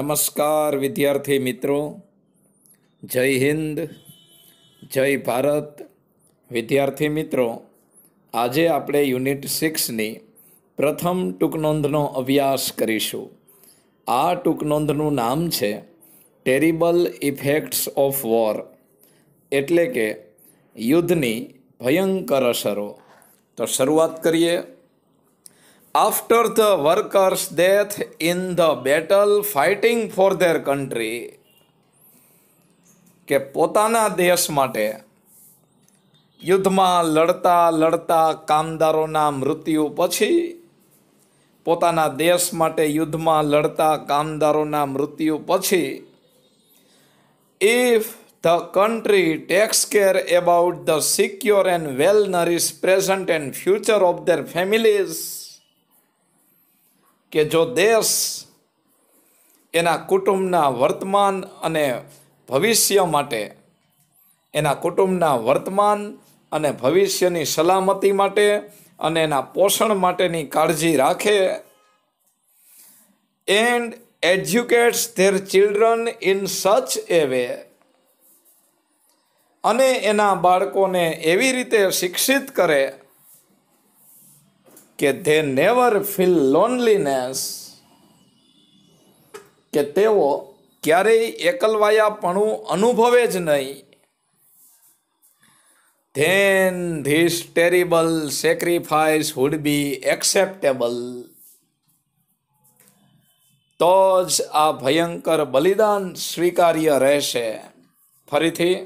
નમસ્કાર વિદ્યાર્થી મિત્રો જય હિન્દ જય ભારત વિદ્યાર્થી મિત્રો આજે આપણે યુનિટ સિક્સની પ્રથમ ટૂંકનોંધનો અભ્યાસ કરીશું આ ટૂંકનોંધનું નામ છે ટેરિબલ ઇફેક્ટ્સ ઓફ વોર એટલે કે યુદ્ધની ભયંકર અસરો તો શરૂઆત કરીએ After the workers death in the battle fighting for their country કે પોતાના દેશ માટે યુદ્ધમાં લડતા લડતા કામદારોના મૃત્યુ પછી પોતાના દેશ માટે યુદ્ધમાં લડતા કામદારોના મૃત્યુ પછી if the country takes care about the secure and well nourish present and future of their families કે જો દેશ એના કુટુંબના વર્તમાન અને ભવિષ્ય માટે એના કુટુંબના વર્તમાન અને ભવિષ્યની સલામતી માટે અને એના પોષણ માટેની કાળજી રાખે and educates their children in such a way અને એના બાળકોને એવી રીતે શિક્ષિત કરે કે ધે નેવર ફીલ લોનલીનેસ કે તેઓ ક્યારેય એકલવાયાપણું અનુભવે જ નહીં then this terrible sacrifice would be acceptable તો જ આ ભયંકર બલિદાન સ્વીકાર્ય રહેશે ફરીથી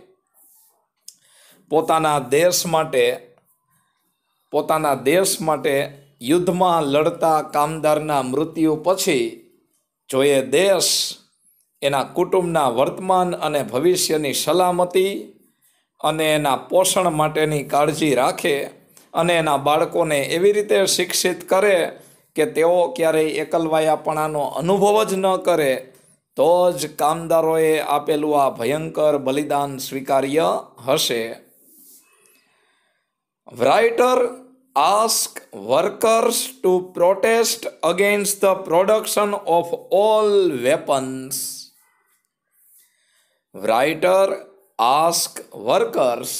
પોતાના દેશ માટે પોતાના દેશ માટે યુદ્ધમાં લડતા કામદારના મૃત્યુ પછી જોઈએ દેશ એના કુટુંબના વર્તમાન અને ભવિષ્યની સલામતી અને એના પોષણ માટેની કાળજી રાખે અને એના બાળકોને એવી રીતે શિક્ષિત કરે કે તેઓ ક્યારેય એકલવાયાપણાનો અનુભવ જ ન કરે તો જ કામદારોએ આપેલું આ ભયંકર બલિદાન સ્વીકાર્ય હશે writer ask workers to protest against the production of all weapons writer ask workers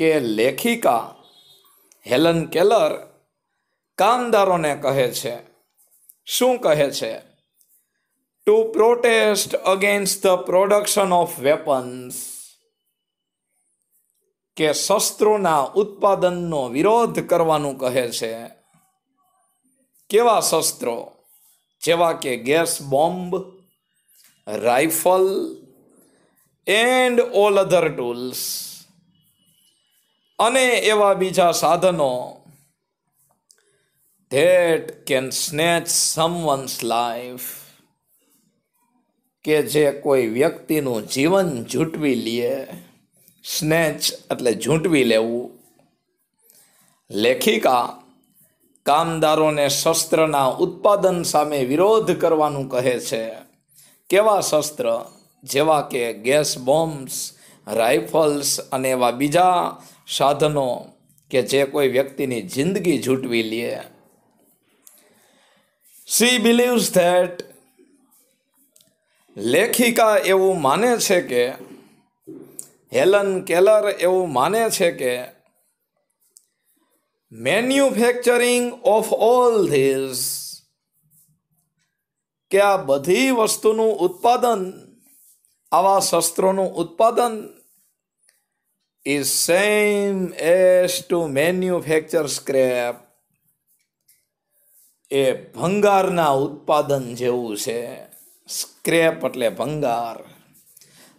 કે લેખિકા હેલન કેલર કામદારોને કહે છે શું કહે છે to protest against the production of weapons કે શસ્ત્રોના ઉત્પાદનનો વિરોધ કરવાનું કહે છે કેવા શસ્ત્રો જેવા કે gas bomb rifle and all other tools અને એવા બીજા સાધનો that can snatch someone's life કે જે કોઈ વ્યક્તિનું જીવન ઝૂંટવી લે સ્નેચ એટલે ઝૂંટવી લેવું લેખિકા કામદારોને શસ્ત્રના ઉત્પાદન સામે વિરોધ કરવાનું કહે છે કેવા શસ્ત્ર જેવા કે ગેસ બોમ્બ્સ રાઇફલ્સ અને એવા બીજા સાધનો કે જે કોઈ વ્યક્તિની જિંદગી ઝૂંટવી લે સી બિલીવ્સ ધેટ લેખિકા એવું માને છે કે હેલન કેલર એવું માને છે કે મેન્યુફેક્ચરિંગ ઓફ ઓલ ધીસ કે આ બધી વસ્તુનું ઉત્પાદન આવા શસ્ત્રોનું ઉત્પાદન is same as to manufacture scrap એ ભંગારના ઉત્પાદન જેવું છે સ્ક્રેપ એટલે ભંગાર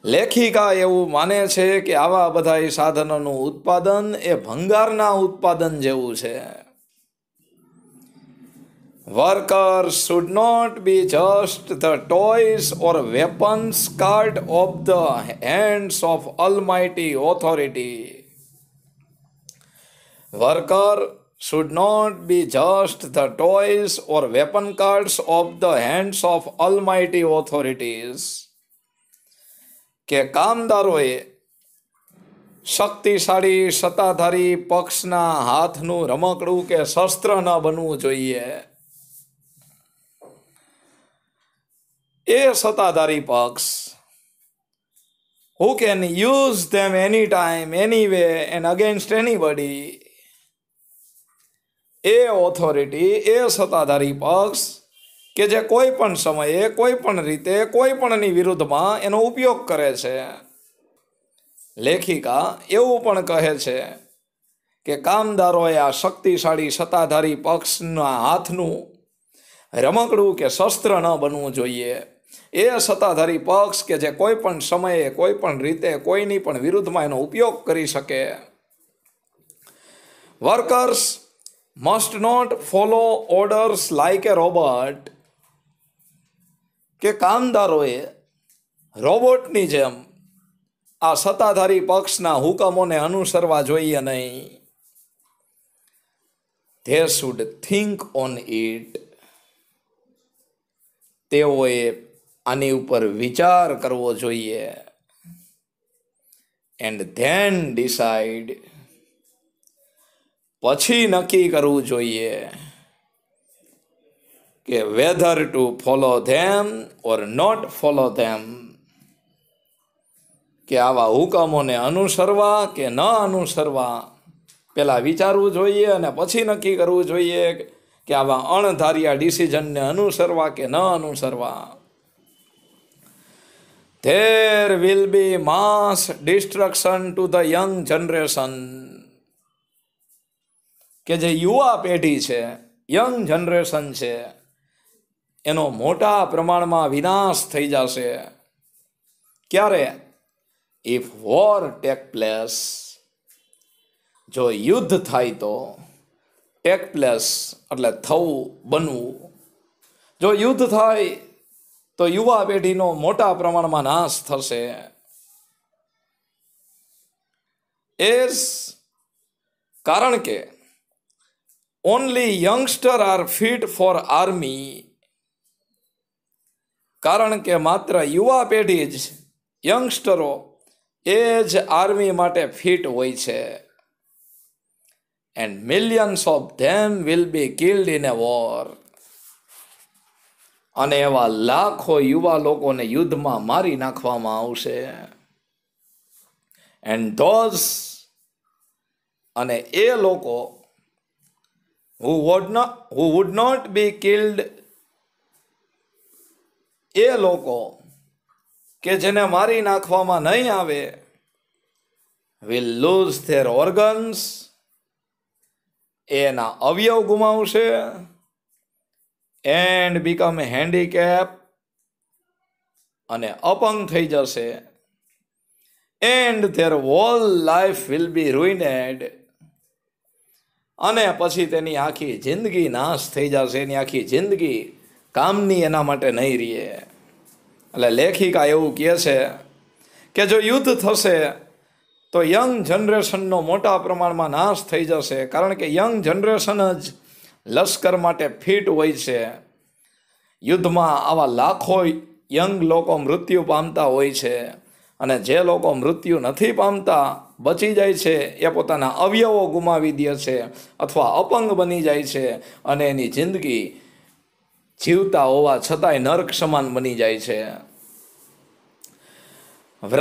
લેખિકા એવું માને છે કે આવા બધા સાધનોનું ઉત્પાદન એ ભંગારના ઉત્પાદન જેવું છે worker should not be just the toys or weapons card of the hands of almighty authority worker should not be just the toys or weapon cards of the hands of almighty authorities કે કામદારોએ શક્તિશાળી સત્તાધારી પક્ષના હાથનું રમકડું કે શસ્ત્ર ન બનવું જોઈએ એ સત્તાધારી પક્ષ who can use them any time any way and against anybody એ ઓથોરિટી એ સત્તાધારી પક્ષ કે જે કોઈ પણ સમયે કોઈ પણ રીતે કોઈ પણની વિરુદ્ધમાં એનો ઉપયોગ કરે છે લેખિકા એવું પણ કહે છે કે કામદારોએ આ શક્તિશાળી સત્તાધારી પક્ષના હાથનું રમકડું કે શસ્ત્ર ન બનવું જોઈએ એ સત્તાધારી પક્ષ કે જે કોઈ પણ સમયે કોઈ પણ રીતે કોઈની પણ વિરુદ્ધમાં એનો ઉપયોગ કરી શકે workers must not follow orders like a robot કે કામદારોએ રોબોટની જેમ આ સત્તાધારી પક્ષના હુકમોને અનુસરવા જોઈએ નહીં they should think on it તેઓએ આની ઉપર વિચાર કરવો જોઈએ એન્ડ ધેન ડિસાઇડ પછી નક્કી કરવું જોઈએ કે whether to follow them or not follow them કે આવા હુકમોને અનુસરવા કે ન અનુસરવા પહેલાં વિચારવું જોઈએ અને પછી નક્કી કરવું જોઈએ કે આવા અણધાર્યા ડિસિઝનને અનુસરવા કે ન અનુસરવા there will be mass destruction to the young generation કે જે યુવા પેઢી છે યંગ જનરેશન છે એનો મોટા પ્રમાણમાં વિનાશ થઈ જશે ક્યારે ઇફ વોર ટેક પ્લેસ જો યુદ્ધ થાય તો ટેક પ્લેસ એટલે થવું બનવું જો યુદ્ધ થાય તો યુવા પેઢીનો મોટા પ્રમાણમાં નાશ થશે એ કારણ કે only youngster are fit for army કારણ કે માત્ર યુવા પેઢી જ યંગસ્ટરો એ જ આર્મી માટે ફિટ હોય છે and millions of them will be killed in a war અને એવા લાખો યુવા લોકોને યુદ્ધમાં મારી નાખવામાં આવશે એન્ડ ધોઝ અને એ લોકો who would not who would not be killed એ લોકો કે જેને મારી નાખવામાં નહીં આવે વિલ લૂઝ ધેર ઓર્ગન્સ એના અવયવ ગુમાવશે એન્ડ બીકમ હેન્ડીકેપ અને અપંગ થઈ જશે and their whole life will be ruined અને પછી તેની આખી જિંદગી નાશ થઈ જશે એની આખી જિંદગી કામની એના માટે નહીં રહીએ એટલે લેખિકા એવું કહે છે કે જો યુદ્ધ થશે તો યંગ જનરેશનનો મોટા પ્રમાણમાં નાશ થઈ જશે કારણ કે યંગ જનરેશન જ લશ્કર માટે ફિટ હોય છે યુદ્ધમાં આવા લાખો યંગ લોકો મૃત્યુ પામતા હોય છે અને જે લોકો મૃત્યુ નથી પામતા બચી જાય છે એ પોતાના અવયવો ગુમાવી દે છે અથવા અપંગ બની જાય છે અને એની જિંદગી જીવતા હોવા છતાંય નર્ક સમાન બની જાય છે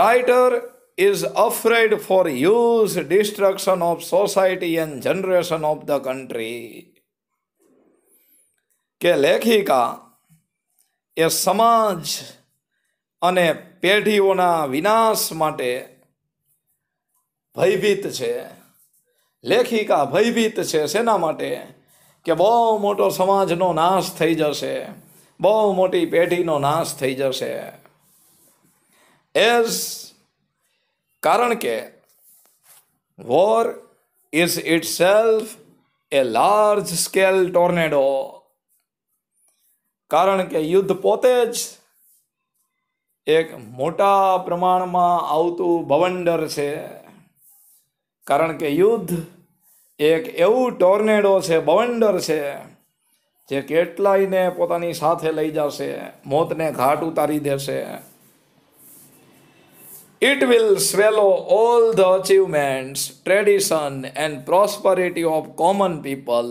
writer is afraid for use destruction of society and generation of the country કે લેખિકા એ સમાજ અને પેઢીઓના વિનાશ માટે ભયભીત છે લેખિકા ભયભીત છે શેના માટે કે બહુ મોટો સમાજનો નાશ થઈ જશે બહુ મોટી પેઢીનો નાશ થઈ જશે એઝ કારણ કે war is itself a large scale tornado કારણ કે યુદ્ધ પોતે જ એક મોટા પ્રમાણમાં આવતું ભવંડર છે કારણ કે યુદ્ધ એક એવું ટોર્નેડો છે બવંડર છે જે કેટલાયને પોતાની સાથે લઈ જશે મોતને ઘાટ ઉતારી દેશે it will swallow all the achievements tradition and prosperity of common people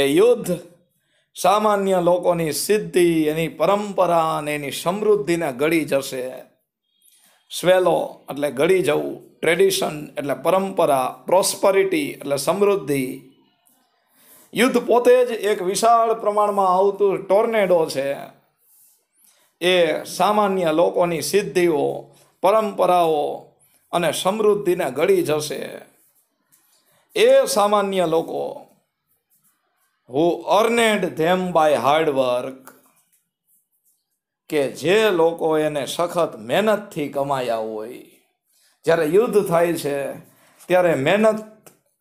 એ યુદ્ધ સામાન્ય લોકોની સિદ્ધિ એની પરંપરા અને એની સમૃદ્ધિને ગળી જશે સ્વેલો એટલે ગળી જવું ટ્રેડિશન એટલે પરંપરા પ્રોસ્પરિટી એટલે સમૃદ્ધિ યુદ્ધ પોતે જ એક વિશાળ પ્રમાણમાં આવતું ટોર્નેડો છે એ સામાન્ય લોકોની સિદ્ધિઓ પરંપરાઓ અને સમૃદ્ધિને ગળી જશે એ સામાન્ય લોકો who earned them by hard work કે જે લોકો એને સખત મહેનતથી કમાયા હોય જ્યારે યુદ્ધ થાય છે ત્યારે મહેનત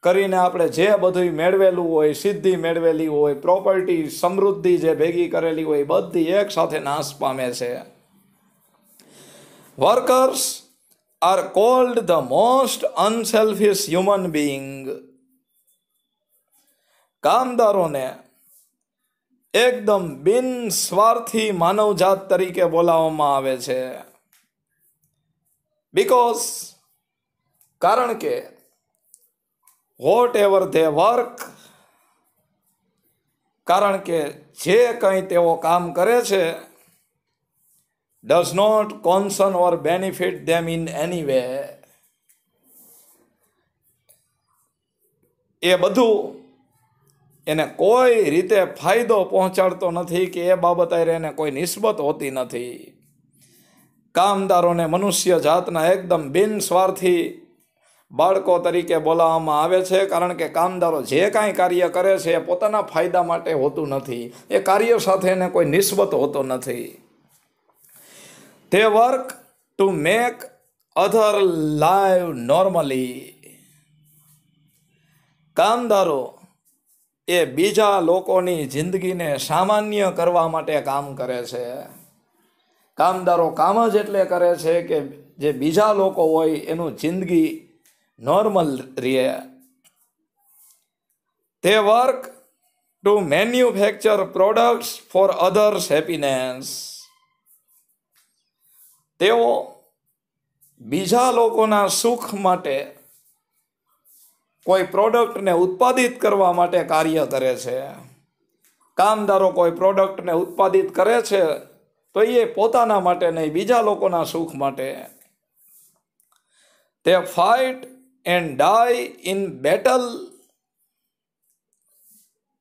કરીને આપણે જે બધું મેળવેલું હોય સિદ્ધિ મેળવેલી હોય પ્રોપર્ટી સમૃદ્ધિ જે ભેગી કરેલી હોય બધી એક સાથે નાશ પામે છે workers are called the most unselfish human being કામદારોને એકદમ બિન સ્વાર્થી માનવજાત તરીકે બોલાવવામાં આવે છે બિકોઝ કારણ કે વોટ એવર ધે વર્ક કારણ કે જે કંઈ તેઓ કામ કરે છે does not concern or benefit them in any way એ બધું એને કોઈ રીતે ફાયદો પહોંચાડતો નથી કે એ બાબત આરે એને કોઈ નિસ્બત હોતી નથી કામદારોને મનુષ્ય જાતના એકદમ બિનસ્વાર્થી બાળકો તરીકે બોલાવવામાં આવે છે કારણ કે કામદારો જે કાંઈ કાર્ય કરે છે એ પોતાના ફાયદા માટે હોતું નથી એ કાર્ય સાથે એને કોઈ નિસ્બત હોતો નથી તે work to make other live normally કામદારો એ બીજા લોકોની જિંદગીને સામાન્ય કરવા માટે કામ કરે છે કામદારો કામ જ એટલે કરે છે કે જે બીજા લોકો હોય એનું જિંદગી નોર્મલ રહે તે work to manufacture products for others happiness તેઓ બીજા લોકોના સુખ માટે કોઈ પ્રોડક્ટને ઉત્પાદિત કરવા માટે કાર્ય કરે છે કામદારો કોઈ પ્રોડક્ટને ઉત્પાદિત કરે છે તો એ પોતાના માટે નહીં બીજા લોકોના સુખ માટે તે fight and die in battle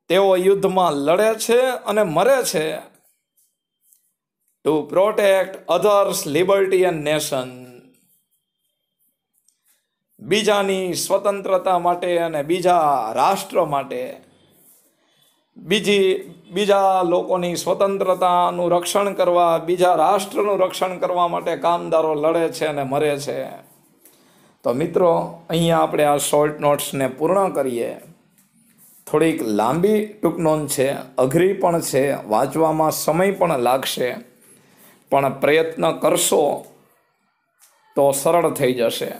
તેઓ યુદ્ધમાં લડે છે અને મરે છે to protect others liberty and nation બીજાની સ્વતંત્રતા માટે અને બીજા રાષ્ટ્ર માટે બીજી બીજા લોકોની સ્વતંત્રતાનું રક્ષણ કરવા બીજા રાષ્ટ્રનું રક્ષણ કરવા માટે કામદારો લડે છે અને મરે છે તો મિત્રો અહીંયા આપણે આ શોર્ટ નોટ્સને પૂર્ણ કરીએ થોડીક લાંબી ટૂંકનોંધ છે અઘરી પણ છે વાંચવામાં સમય પણ લાગશે પણ પ્રયત્ન કરશો તો સરળ થઈ જશે